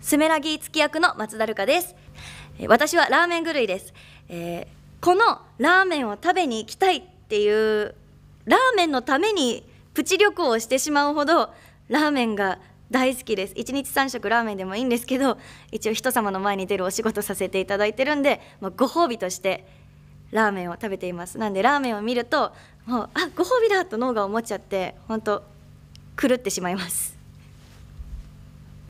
スメラギー付き役の松田るかです私はラーメン狂いです、えー、このラーメンを食べに行きたいっていうラーメンのためにプチ旅行をしてしまうほどラーメンが大好きです1日3食ラーメンでもいいんですけど一応人様の前に出るお仕事させていただいてるんで、まあ、ご褒美としてラーメンを食べていますなんでラーメンを見るともうあご褒美だと脳が思っちゃって本当狂ってしまいます